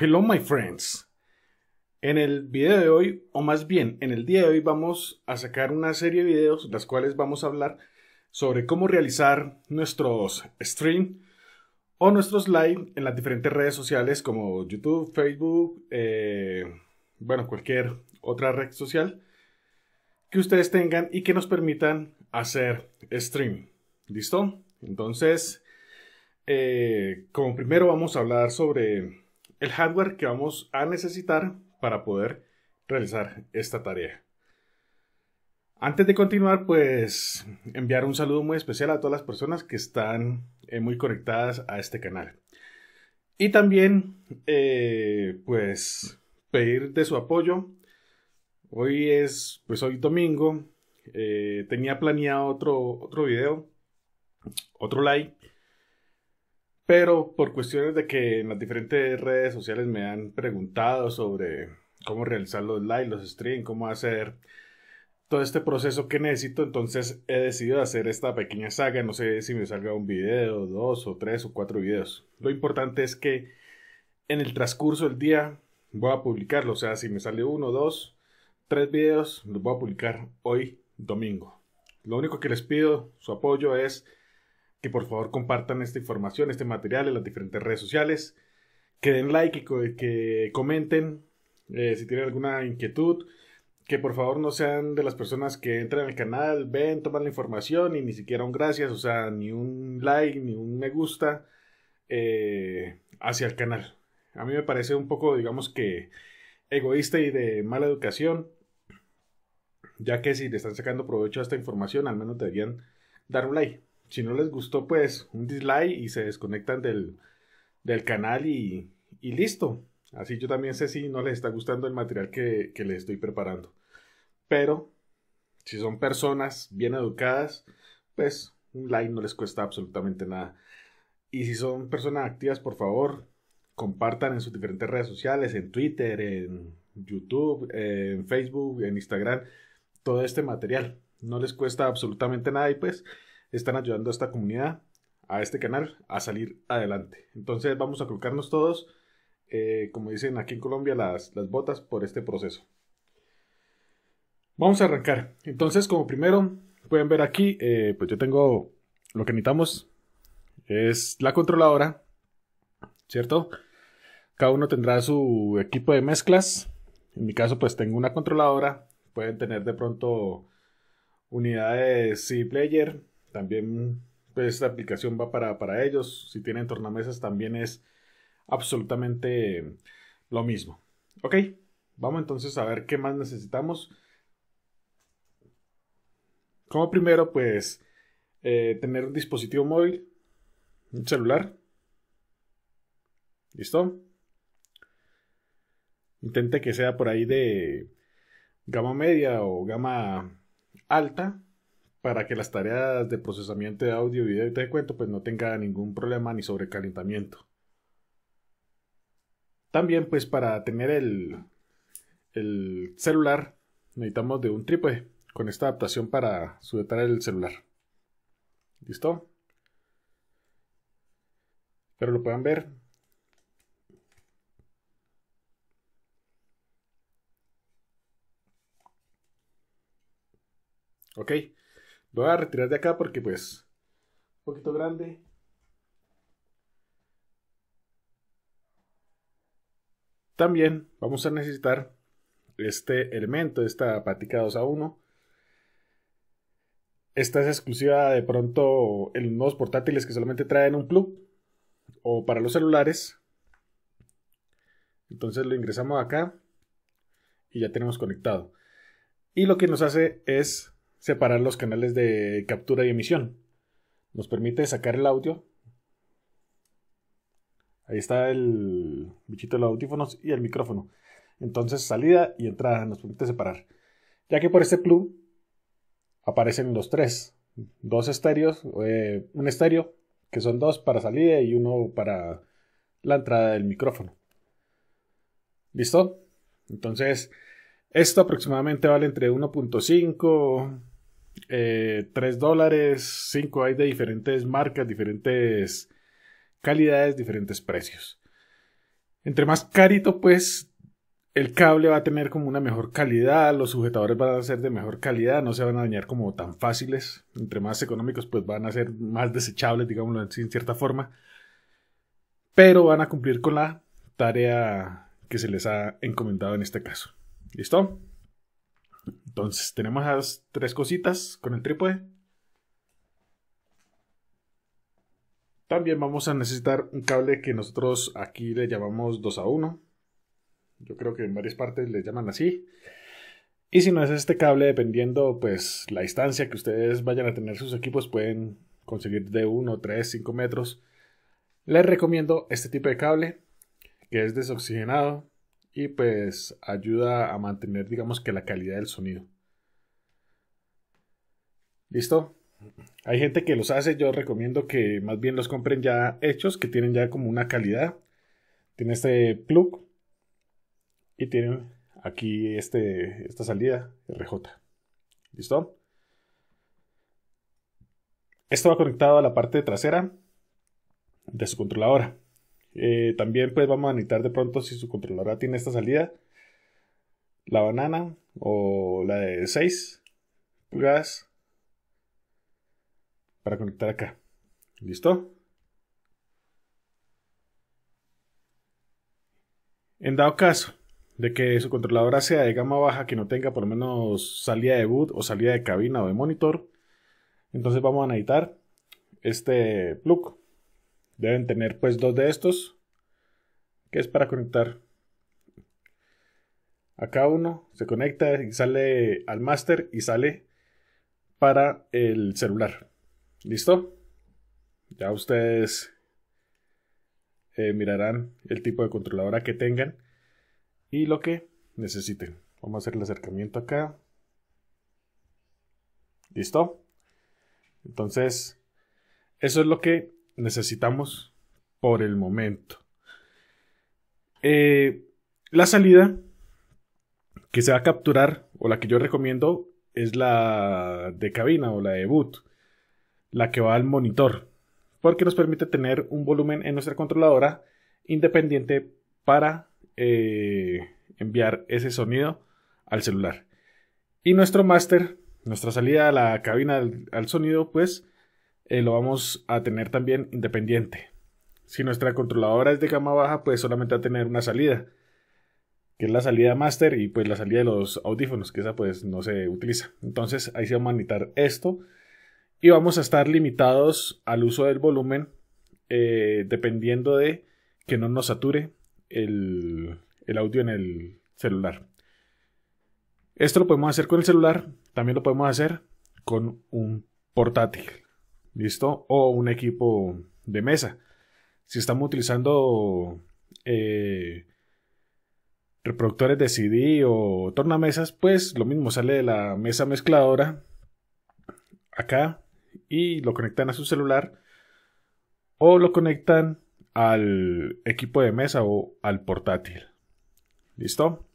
Hello, my friends. En el video de hoy, o más bien en el día de hoy, vamos a sacar una serie de videos, las cuales vamos a hablar sobre cómo realizar nuestros stream o nuestros live en las diferentes redes sociales como YouTube, Facebook, eh, bueno, cualquier otra red social que ustedes tengan y que nos permitan hacer stream. ¿Listo? Entonces, eh, como primero vamos a hablar sobre el hardware que vamos a necesitar para poder realizar esta tarea. Antes de continuar, pues enviar un saludo muy especial a todas las personas que están eh, muy conectadas a este canal. Y también, eh, pues, pedir de su apoyo. Hoy es, pues hoy domingo. Eh, tenía planeado otro, otro video, otro like pero por cuestiones de que en las diferentes redes sociales me han preguntado sobre cómo realizar los live, los streams, cómo hacer todo este proceso que necesito, entonces he decidido hacer esta pequeña saga, no sé si me salga un video, dos o tres o cuatro videos. Lo importante es que en el transcurso del día voy a publicarlo, o sea, si me sale uno, dos, tres videos, los voy a publicar hoy domingo. Lo único que les pido su apoyo es que por favor compartan esta información, este material en las diferentes redes sociales, que den like, y que comenten eh, si tienen alguna inquietud, que por favor no sean de las personas que entran al canal, ven, toman la información y ni siquiera un gracias, o sea, ni un like, ni un me gusta eh, hacia el canal. A mí me parece un poco, digamos que, egoísta y de mala educación, ya que si le están sacando provecho a esta información, al menos deberían dar un like. Si no les gustó, pues un dislike y se desconectan del, del canal y, listo. Así yo también sé si no les está gustando el material que, que les estoy preparando. Pero si son personas bien educadas, pues un like no les cuesta absolutamente nada. Y si son personas activas, por favor, compartan en sus diferentes redes sociales, en Twitter, en YouTube, en Facebook, en Instagram, todo este material. No les cuesta absolutamente nada y pues están ayudando a esta comunidad, a este canal, a salir adelante. Entonces vamos a colocarnos todos, eh, como dicen aquí en Colombia, las, botas por este proceso. Vamos a arrancar. Entonces, como primero, pueden ver aquí, eh, pues yo tengo lo que necesitamos es la controladora, ¿cierto? Cada uno tendrá su equipo de mezclas. En mi caso, pues tengo una controladora. Pueden tener de pronto unidades C player, también, pues, esta aplicación va para, ellos. Si tienen tornamesas, también es absolutamente lo mismo. Ok, vamos entonces a ver qué más necesitamos. Como primero, pues, eh, tener un dispositivo móvil, un celular. ¿Listo? Intente que sea por ahí de gama media o gama alta para que las tareas de procesamiento de audio, video y te cuento pues no tenga ningún problema ni sobrecalentamiento. También pues para tener el, celular necesitamos de un trípode con esta adaptación para sujetar el celular. ¿Listo? Pero lo puedan ver. Ok. Lo voy a retirar de acá porque pues... Un poquito grande. También vamos a necesitar este elemento, esta patica 2 a 1. Esta es exclusiva de pronto en los portátiles que solamente traen un plug o para los celulares. Entonces lo ingresamos acá y ya tenemos conectado. Y lo que nos hace es separar los canales de captura y emisión. Nos permite sacar el audio. Ahí está el bichito de los audífonos y el micrófono. Entonces salida y entrada nos permite separar. Ya que por este plug aparecen los tres. Dos estéreos, eh, un estéreo que son dos para salida y uno para la entrada del micrófono. ¿Listo? Entonces, esto aproximadamente vale entre 1.5, 3 eh, dólares, 5 hay de diferentes marcas, diferentes calidades, diferentes precios. Entre más carito, pues el cable va a tener como una mejor calidad, los sujetadores van a ser de mejor calidad, no se van a dañar como tan fáciles. Entre más económicos, pues van a ser más desechables, digámoslo así, en cierta forma. Pero van a cumplir con la tarea que se les ha encomendado en este caso. ¿Listo? Entonces tenemos las tres cositas con el trípode. También vamos a necesitar un cable que nosotros aquí le llamamos 2 a 1. Yo creo que en varias partes le llaman así. Y si no es este cable, dependiendo pues la distancia que ustedes vayan a tener sus equipos, pueden conseguir de 1, 3, 5 metros. Les recomiendo este tipo de cable que es desoxigenado, y pues ayuda a mantener digamos que la calidad del sonido. ¿Listo? Hay gente que los hace, yo recomiendo que más bien los compren ya hechos, que tienen ya como una calidad. Tiene este plug y tienen aquí este, esta salida RJ. ¿Listo? Esto va conectado a la parte trasera de su controladora. Eh, también pues vamos a necesitar de pronto si su controladora tiene esta salida. La banana o la de 6 pulgadas para conectar acá. ¿Listo? En dado caso de que su controladora sea de gama baja, que no tenga por lo menos salida de boot o salida de cabina o de monitor, entonces vamos a necesitar este plug Deben tener pues dos de estos, que es para conectar. Acá uno se conecta y sale al máster y sale para el celular. ¿Listo? Ya ustedes eh, mirarán el tipo de controladora que tengan y lo que necesiten. Vamos a hacer el acercamiento acá. ¿Listo? Entonces, eso es lo que necesitamos por el momento. Eh, la salida que se va a capturar, o la que yo recomiendo, es la de cabina o la de boot, la que va al monitor, porque nos permite tener un volumen en nuestra controladora independiente para eh, enviar ese sonido al celular. Y nuestro master, nuestra salida a la cabina al sonido, pues eh, lo vamos a tener también independiente. Si nuestra controladora es de gama baja, pues solamente va a tener una salida, que es la salida master y pues la salida de los audífonos, que esa pues no se utiliza. Entonces ahí se va a manitar esto y vamos a estar limitados al uso del volumen eh, dependiendo de que no nos sature el audio en el celular. Esto lo podemos hacer con el celular, también lo podemos hacer con un portátil. ¿listo? O un equipo de mesa. Si estamos utilizando eh, reproductores de CD o tornamesas, pues lo mismo sale de la mesa mezcladora acá y lo conectan a su celular o lo conectan al equipo de mesa o al portátil. ¿Listo?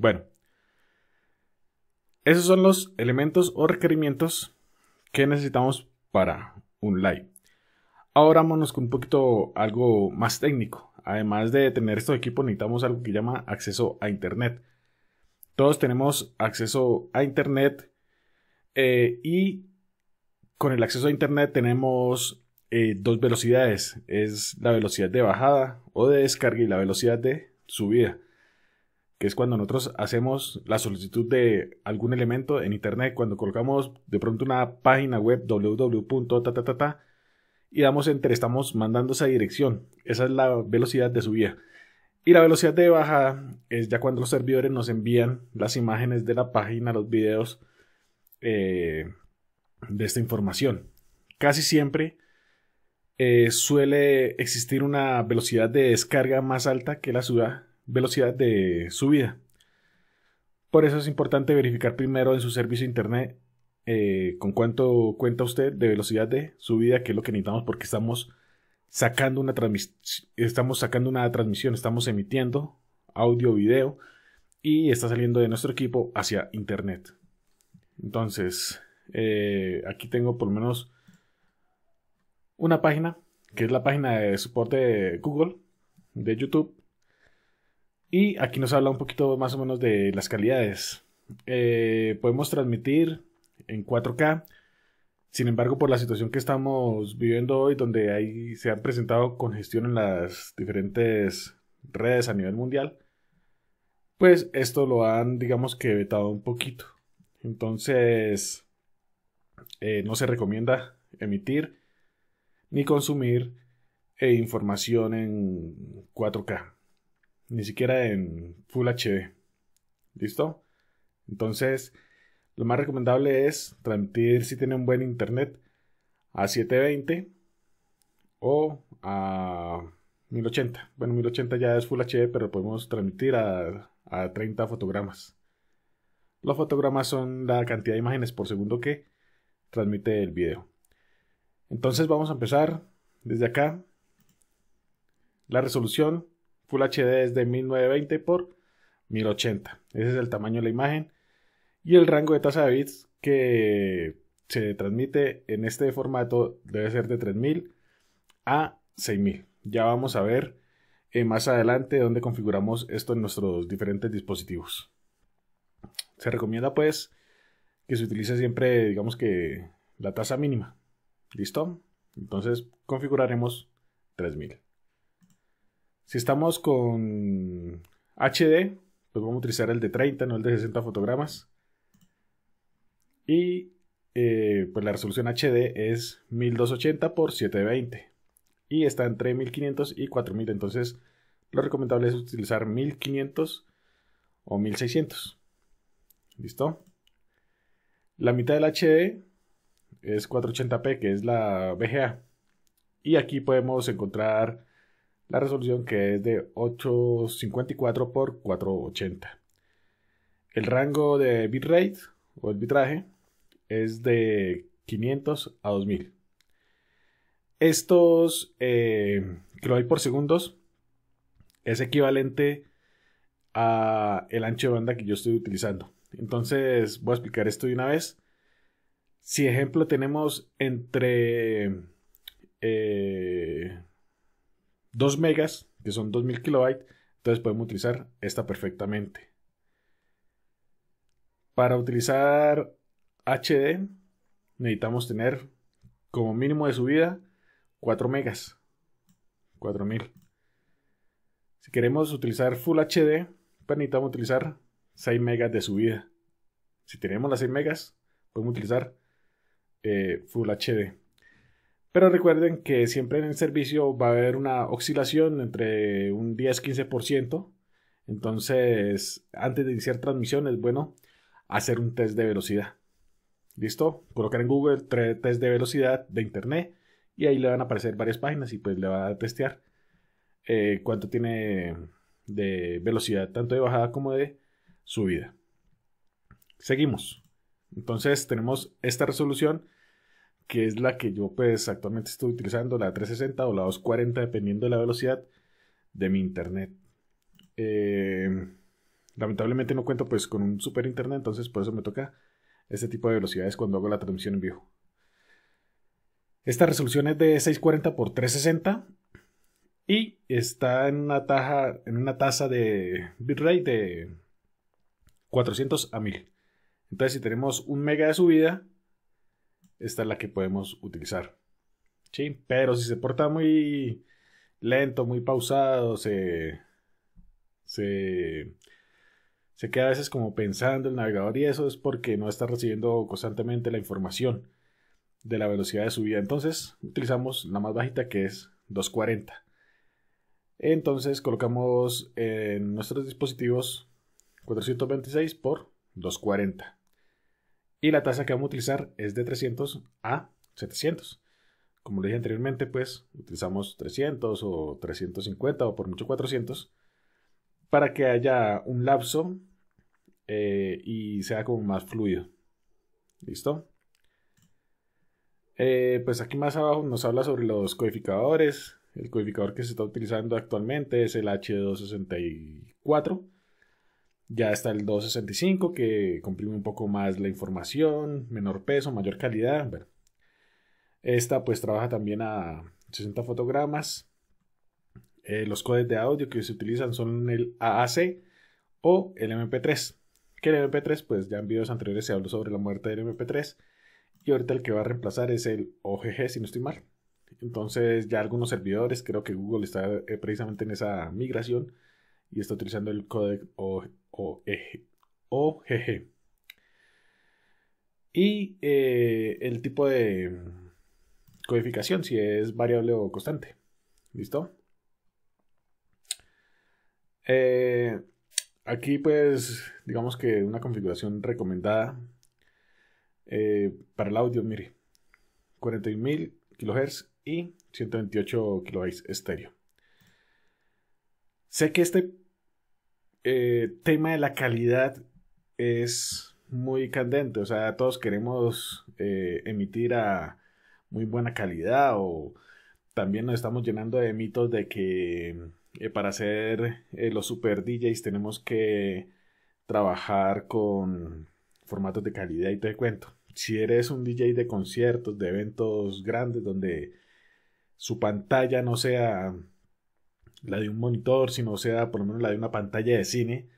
Bueno, esos son los elementos o requerimientos que necesitamos para un live. Ahora vámonos con un poquito algo más técnico. Además de tener estos equipos, necesitamos algo que llama acceso a Internet. Todos tenemos acceso a Internet eh, y con el acceso a Internet tenemos eh, dos velocidades. Es la velocidad de bajada o de descarga y la velocidad de subida que es cuando nosotros hacemos la solicitud de algún elemento en Internet, cuando colocamos de pronto una página web www.tatatata y damos enter, estamos mandando esa dirección. Esa es la velocidad de subida. Y la velocidad de bajada es ya cuando los servidores nos envían las imágenes de la página, los videos eh, de esta información. Casi siempre eh, suele existir una velocidad de descarga más alta que la subida velocidad de subida. Por eso es importante verificar primero en su servicio internet eh, con cuánto cuenta usted de velocidad de subida, que es lo que necesitamos porque estamos sacando una, estamos sacando una transmisión, estamos emitiendo audio, video y está saliendo de nuestro equipo hacia internet. Entonces, eh, aquí tengo por lo menos una página, que es la página de soporte de Google, de YouTube, y aquí nos habla un poquito más o menos de las calidades. Eh, podemos transmitir en 4K. Sin embargo, por la situación que estamos viviendo hoy, donde hay, se han presentado congestión en las diferentes redes a nivel mundial, pues esto lo han, digamos que, vetado un poquito. Entonces, eh, no se recomienda emitir ni consumir eh, información en 4K ni siquiera en Full HD. ¿Listo? Entonces, lo más recomendable es transmitir si tiene un buen internet a 720 o a 1080. Bueno, 1080 ya es Full HD, pero podemos transmitir a, a 30 fotogramas. Los fotogramas son la cantidad de imágenes por segundo que transmite el video. Entonces vamos a empezar desde acá. La resolución Full HD es de 1920 por 1080. Ese es el tamaño de la imagen y el rango de tasa de bits que se transmite en este formato debe ser de 3000 a 6000. Ya vamos a ver eh, más adelante dónde configuramos esto en nuestros diferentes dispositivos. Se recomienda pues que se utilice siempre, digamos que la tasa mínima. ¿Listo? Entonces configuraremos 3000. Si estamos con HD, pues vamos a utilizar el de 30, no el de 60 fotogramas. Y eh, pues la resolución HD es 1280 x 720 y está entre 1500 y 4000. Entonces, lo recomendable es utilizar 1500 o 1600. ¿Listo? La mitad del HD es 480p, que es la VGA. Y aquí podemos encontrar la resolución que es de 854 por 480. El rango de bitrate o el bitraje es de 500 a 2000. Estos eh, que lo hay por segundos es equivalente a el ancho de banda que yo estoy utilizando. Entonces voy a explicar esto de una vez. Si ejemplo tenemos entre eh, 2 megas, que son 2000 kilobytes, entonces podemos utilizar esta perfectamente. Para utilizar HD necesitamos tener como mínimo de subida 4 megas, 4000. Si queremos utilizar Full HD, pues necesitamos utilizar 6 megas de subida. Si tenemos las 6 megas, podemos utilizar eh, Full HD. Pero recuerden que siempre en el servicio va a haber una oscilación entre un 10-15%. Entonces, antes de iniciar transmisión es bueno hacer un test de velocidad. ¿Listo? Colocar en Google test de velocidad de internet y ahí le van a aparecer varias páginas y pues le va a testear eh, cuánto tiene de velocidad, tanto de bajada como de subida. Seguimos. Entonces tenemos esta resolución que es la que yo pues actualmente estoy utilizando, la 360 o la 240, dependiendo de la velocidad de mi internet. Eh, lamentablemente no cuento pues con un super internet, entonces por eso me toca este tipo de velocidades cuando hago la transmisión en vivo. Esta resolución es de 640 x 360 y está en una, en una tasa de bitrate de 400 a 1000. Entonces si tenemos un mega de subida, esta es la que podemos utilizar. Pero si se porta muy lento, muy pausado, se, se, se queda a veces como pensando el navegador y eso es porque no está recibiendo constantemente la información de la velocidad de subida. Entonces utilizamos la más bajita que es 240. Entonces colocamos en nuestros dispositivos 426 por 240 y la tasa que vamos a utilizar es de 300 a 700. Como le dije anteriormente, pues utilizamos 300 o 350 o por mucho 400 para que haya un lapso eh, y sea como más fluido. ¿Listo? Eh, pues aquí más abajo nos habla sobre los codificadores. El codificador que se está utilizando actualmente es el H264 ya está el 265 que comprime un poco más la información, menor peso, mayor calidad. esta pues trabaja también a 60 fotogramas. Eh, los codes de audio que se utilizan son el AAC o el MP3. Que el MP3 pues ya en videos anteriores se habló sobre la muerte del MP3. Y ahorita el que va a reemplazar es el OGG, si no estoy mal. Entonces ya algunos servidores, creo que Google está eh, precisamente en esa migración y está utilizando el codec OGG. OGG. O e Y eh, el tipo de codificación, si es variable o constante. ¿Listo? Eh, aquí pues digamos que una configuración recomendada eh, para el audio, mire, 41.000 kHz y 128 kHz estéreo. Sé que este el eh, tema de la calidad es muy candente. O sea, todos queremos eh, emitir a muy buena calidad o también nos estamos llenando de mitos de que eh, para ser los super DJs tenemos que trabajar con formatos de calidad y te cuento. Si eres un DJ de conciertos, de eventos grandes donde su pantalla no sea la de un monitor, sino sea por lo menos la de una pantalla de cine,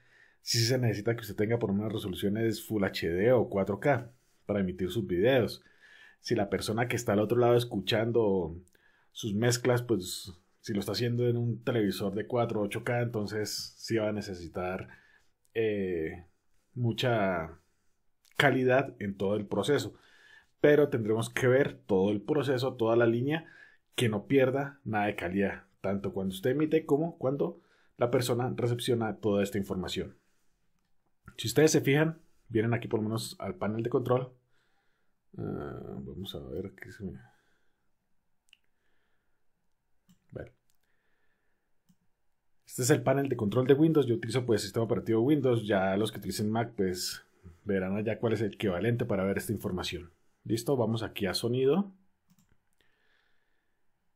si se necesita que usted tenga por lo menos resoluciones Full HD o 4K para emitir sus videos. Si la persona que está al otro lado escuchando sus mezclas, pues si lo está haciendo en un televisor de 4 o 8K, entonces sí va a necesitar eh, mucha calidad en todo el proceso. Pero tendremos que ver todo el proceso, toda la línea, que no pierda nada de calidad tanto cuando usted emite como cuando la persona recepciona toda esta información. Si ustedes se fijan, vienen aquí por lo menos al panel de control. Ah, vamos a ver qué Este es el panel de control de Windows. Yo utilizo pues sistema operativo Windows. Ya los que utilicen Mac pues, verán allá cuál es el equivalente para ver esta información. Listo, vamos aquí a sonido.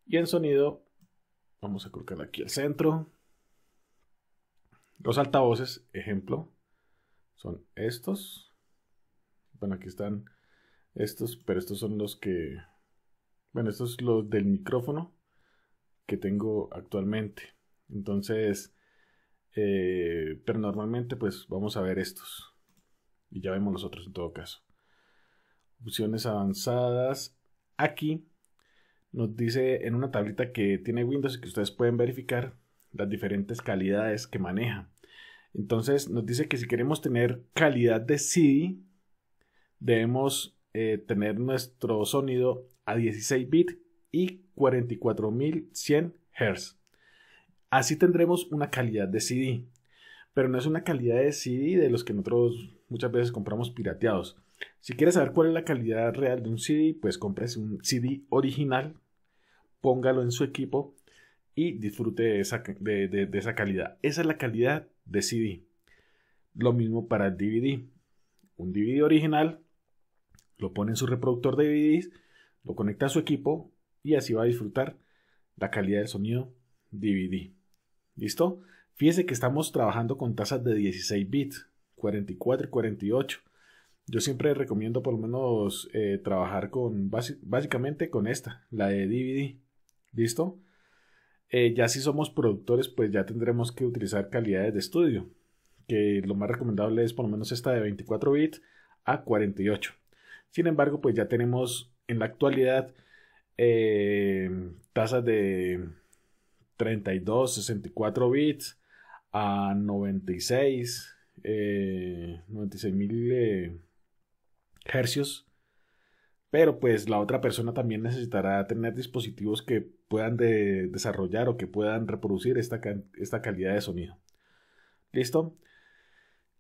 Y en sonido Vamos a colocar aquí al centro. Los altavoces, ejemplo, son estos. Bueno, aquí están estos, pero estos son los que... Bueno, estos son los del micrófono que tengo actualmente. Entonces, eh, pero normalmente pues vamos a ver estos. Y ya vemos los otros en todo caso. Opciones avanzadas. Aquí nos dice en una tablita que tiene Windows y que ustedes pueden verificar las diferentes calidades que maneja. Entonces nos dice que si queremos tener calidad de CD, debemos eh, tener nuestro sonido a 16 bits y 44100 Hz. Así tendremos una calidad de CD, pero no es una calidad de CD de los que nosotros muchas veces compramos pirateados. Si quieres saber cuál es la calidad real de un CD, pues compres un CD original póngalo en su equipo y disfrute de esa, de, esa calidad. Esa es la calidad de CD. Lo mismo para el DVD. Un DVD original lo pone en su reproductor de DVDs, lo conecta a su equipo y así va a disfrutar la calidad del sonido DVD. ¿Listo? Fíjese que estamos trabajando con tasas de 16 bits, 44 y 48. Yo siempre recomiendo por lo menos eh, trabajar con básicamente con esta, la de DVD. ¿Listo? Eh, ya si somos productores, pues ya tendremos que utilizar calidades de estudio, que lo más recomendable es por lo menos esta de 24 bits a 48. Sin embargo, pues ya tenemos en la actualidad eh, tasas de 32, 64 bits a 96, 96 eh, mil hercios. Pero pues la otra persona también necesitará tener dispositivos que puedan desarrollar o que puedan reproducir esta, calidad de sonido. ¿Listo?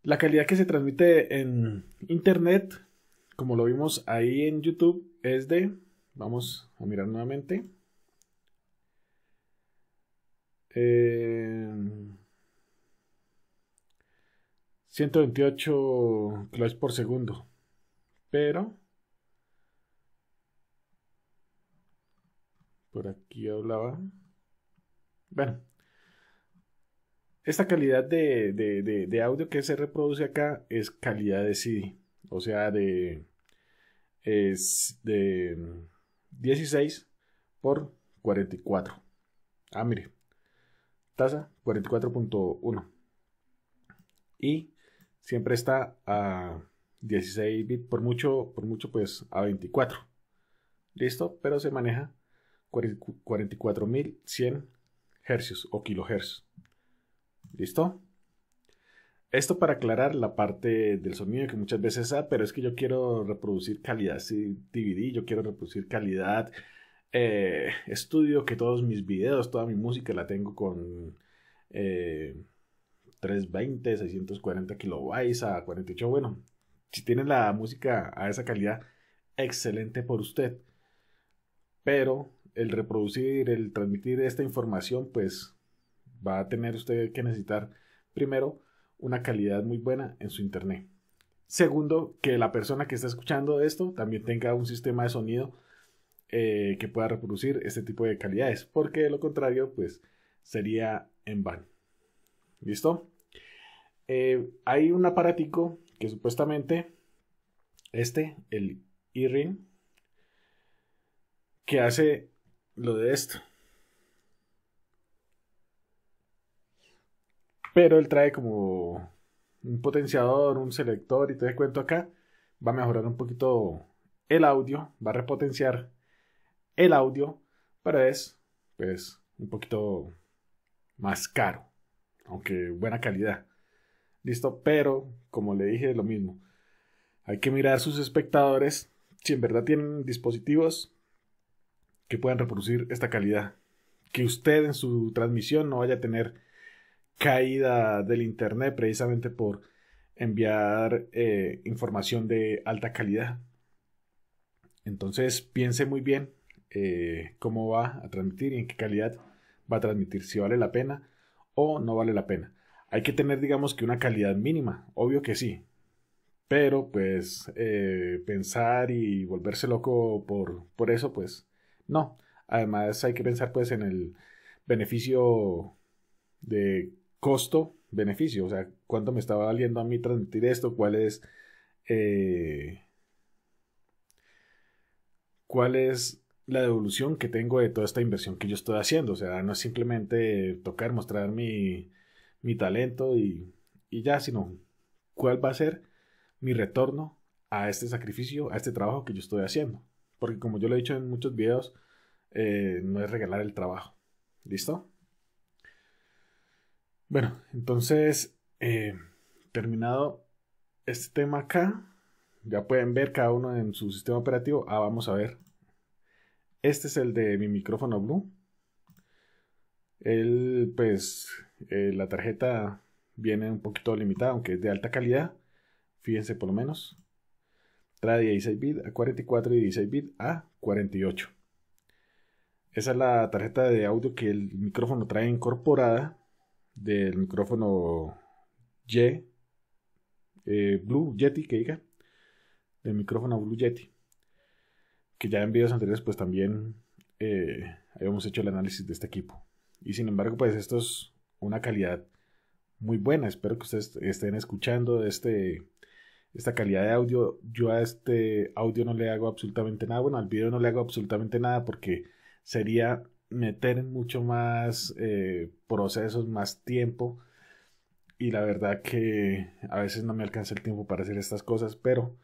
La calidad que se transmite en Internet, como lo vimos ahí en YouTube, es de... Vamos a mirar nuevamente. 128 eh, kilos por segundo. Pero Por aquí hablaba. Bueno. Esta calidad de, audio que se reproduce acá es calidad de CD. O sea, de. Es de 16 por 44. Ah, mire. Tasa 44.1. Y siempre está a 16 bits. Por mucho, por mucho, pues a 24. Listo, pero se maneja 44.100 hercios o kilohercios. ¿Listo? Esto para aclarar la parte del sonido que muchas veces, ah, pero es que yo quiero reproducir calidad sí, DVD, yo quiero reproducir calidad eh, estudio, que todos mis videos, toda mi música la tengo con 320, eh, 640 kilobytes a 48. Bueno, si tiene la música a esa calidad, excelente por usted. Pero el reproducir, el transmitir esta información, pues va a tener usted que necesitar primero una calidad muy buena en su internet. Segundo, que la persona que está escuchando esto también tenga un sistema de sonido eh, que pueda reproducir este tipo de calidades, porque de lo contrario, pues sería en vano. ¿Listo? Eh, hay un aparatico que supuestamente, este, el e que hace lo de esto. Pero él trae como un potenciador, un selector y te cuento acá. Va a mejorar un poquito el audio, va a repotenciar el audio, pero es pues un poquito más caro, aunque buena calidad. Listo, pero como le dije, lo mismo. Hay que mirar sus espectadores si en verdad tienen dispositivos que puedan reproducir esta calidad. Que usted en su transmisión no vaya a tener caída del internet precisamente por enviar eh, información de alta calidad. Entonces piense muy bien eh, cómo va a transmitir y en qué calidad va a transmitir, si vale la pena o no vale la pena. Hay que tener, digamos, que una calidad mínima, obvio que sí, pero pues eh, pensar y volverse loco por, por eso, pues no, además hay que pensar pues en el beneficio de costo-beneficio, o sea, cuánto me estaba valiendo a mí transmitir esto, cuál es... Eh, cuál es la devolución que tengo de toda esta inversión que yo estoy haciendo. O sea, no es simplemente tocar, mostrar mi, mi talento y, y, ya, sino cuál va a ser mi retorno a este sacrificio, a este trabajo que yo estoy haciendo. Porque como yo lo he dicho en muchos videos, eh, no es regalar el trabajo. ¿Listo? Bueno, entonces, eh, terminado este tema acá, ya pueden ver cada uno en su sistema operativo. Ah, vamos a ver. Este es el de mi micrófono Blue. El, pues, eh, la tarjeta viene un poquito limitada, aunque es de alta calidad. Fíjense por lo menos de 16 bit a 44 y 16 bit a 48. Esa es la tarjeta de audio que el micrófono trae incorporada del micrófono Y eh, Blue Yeti que diga del micrófono Blue Yeti que ya en videos anteriores pues también eh, habíamos hecho el análisis de este equipo y sin embargo pues esto es una calidad muy buena espero que ustedes estén escuchando este esta calidad de audio. Yo a este audio no le hago absolutamente nada. Bueno, al video no le hago absolutamente nada porque sería meter mucho más eh, procesos, más tiempo. Y la verdad que a veces no me alcanza el tiempo para hacer estas cosas, pero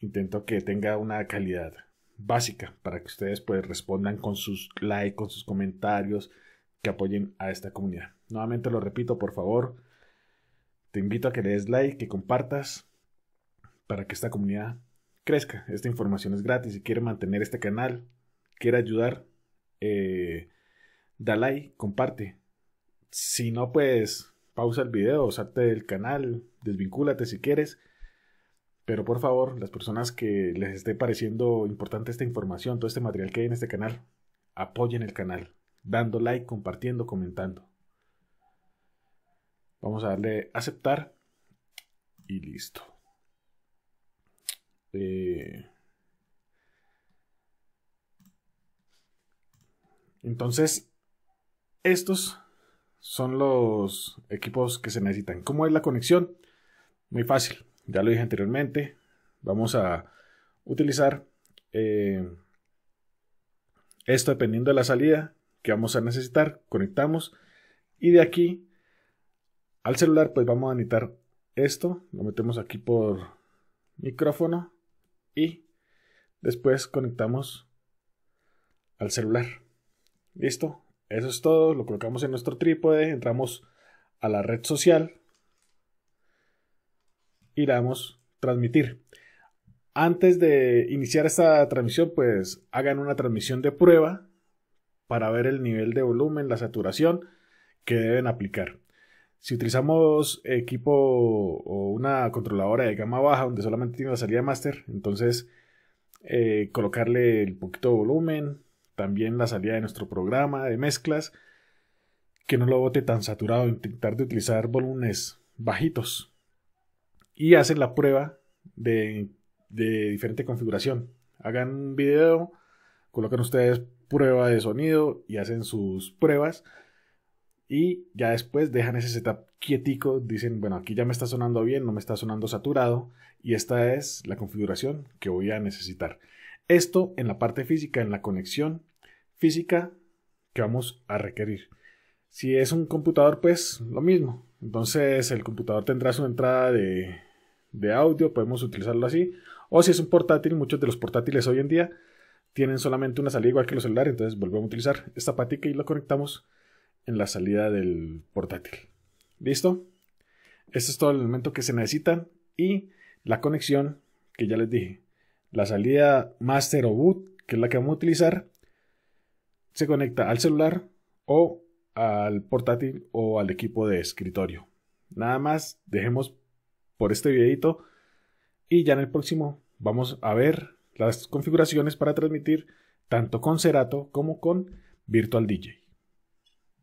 intento que tenga una calidad básica para que ustedes pues respondan con sus likes, con sus comentarios, que apoyen a esta comunidad. Nuevamente lo repito, por favor, te invito a que le des like, que compartas, para que esta comunidad crezca. Esta información es gratis. Si quiere mantener este canal, quiere ayudar, eh, da like, comparte. Si no, pues pausa el video, salte del canal, desvincúlate si quieres. Pero por favor, las personas que les esté pareciendo importante esta información, todo este material que hay en este canal, apoyen el canal, dando like, compartiendo, comentando. Vamos a darle aceptar y listo. Este, entonces, estos son los equipos que se necesitan. ¿Cómo es la conexión? Muy fácil, ya lo dije anteriormente. Vamos a utilizar eh, esto dependiendo de la salida que vamos a necesitar. Conectamos y de aquí al celular pues vamos a necesitar esto. Lo metemos aquí por micrófono y después conectamos al celular. ¿Listo? Eso es todo, lo colocamos en nuestro trípode, entramos a la red social y damos transmitir. Antes de iniciar esta transmisión, pues hagan una transmisión de prueba para ver el nivel de volumen, la saturación que deben aplicar. Si utilizamos equipo o una controladora de gama baja donde solamente tiene la salida master, entonces eh, colocarle el poquito de volumen, también la salida de nuestro programa de mezclas, que no lo bote tan saturado, intentar de utilizar volúmenes bajitos. Y hacen la prueba de, de diferente configuración. Hagan un video, colocan ustedes prueba de sonido y hacen sus pruebas y ya después dejan ese setup quietico, dicen, bueno, aquí ya me está sonando bien, no me está sonando saturado, y esta es la configuración que voy a necesitar. Esto en la parte física, en la conexión física que vamos a requerir. Si es un computador, pues lo mismo. Entonces el computador tendrá su entrada de, de audio, podemos utilizarlo así. O si es un portátil, muchos de los portátiles hoy en día tienen solamente una salida igual que los celulares, entonces volvemos a utilizar esta patica y lo conectamos en la salida del portátil. ¿Listo? Este es todo el elemento que se necesita y la conexión que ya les dije. La salida master o boot, que es la que vamos a utilizar, se conecta al celular o al portátil o al equipo de escritorio. Nada más, dejemos por este videito y ya en el próximo vamos a ver las configuraciones para transmitir tanto con Cerato como con Virtual DJ.